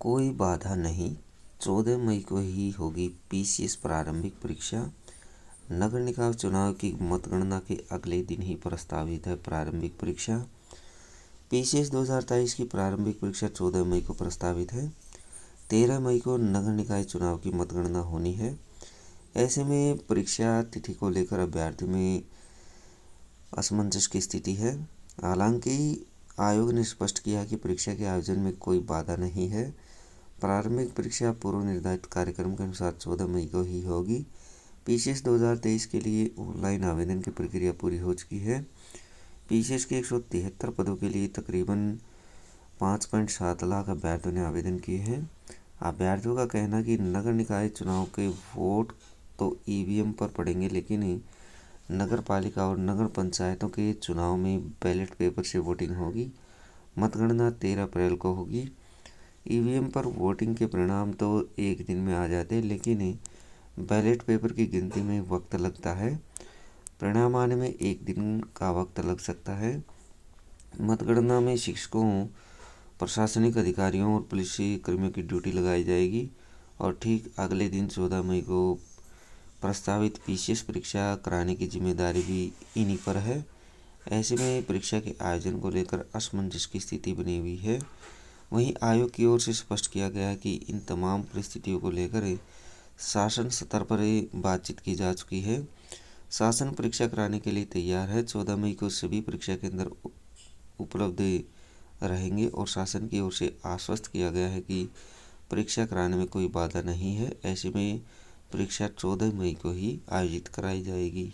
कोई बाधा नहीं चौदह मई को ही होगी पीसीएस प्रारंभिक परीक्षा नगर निकाय चुनाव की मतगणना के अगले दिन ही प्रस्तावित है प्रारंभिक परीक्षा पीसीएस 2023 की प्रारंभिक परीक्षा 14 मई को प्रस्तावित है 13 मई को नगर निकाय चुनाव की मतगणना होनी है ऐसे में परीक्षा तिथि को लेकर अभ्यर्थी में असमंजस की स्थिति है हालांकि आयोग ने स्पष्ट किया कि परीक्षा के आयोजन में कोई बाधा नहीं है प्रारंभिक परीक्षा पूर्व निर्धारित कार्यक्रम के अनुसार चौदह मई को ही होगी पीसीएस 2023 के लिए ऑनलाइन आवेदन की प्रक्रिया पूरी हो चुकी है पीसीएस के एक पदों के लिए तकरीबन पाँच पॉइंट सात लाख अभ्यर्थियों ने आवेदन किए हैं अभ्यर्थियों का कहना कि नगर निकाय चुनाव के वोट तो ईवीएम पर पड़ेंगे लेकिन नगर पालिका और नगर पंचायतों के चुनाव में बैलेट पेपर से वोटिंग होगी मतगणना तेरह अप्रैल को होगी ईवीएम पर वोटिंग के परिणाम तो एक दिन में आ जाते हैं लेकिन बैलेट पेपर की गिनती में वक्त लगता है परिणाम आने में एक दिन का वक्त लग सकता है मतगणना में शिक्षकों प्रशासनिक अधिकारियों और पुलिस कर्मियों की ड्यूटी लगाई जाएगी और ठीक अगले दिन चौदह मई को प्रस्तावित विशेष परीक्षा कराने की जिम्मेदारी भी इन्हीं पर है ऐसे में परीक्षा के आयोजन को लेकर असमंजस की स्थिति बनी हुई है वहीं आयोग की ओर से स्पष्ट किया गया है कि इन तमाम परिस्थितियों को लेकर शासन स्तर पर बातचीत की जा चुकी है शासन परीक्षा कराने के लिए तैयार है चौदह मई को सभी परीक्षा केंद्र उपलब्ध रहेंगे और शासन की ओर से आश्वस्त किया गया है कि परीक्षा कराने में कोई बाधा नहीं है ऐसे में परीक्षा चौदह मई को ही आयोजित कराई जाएगी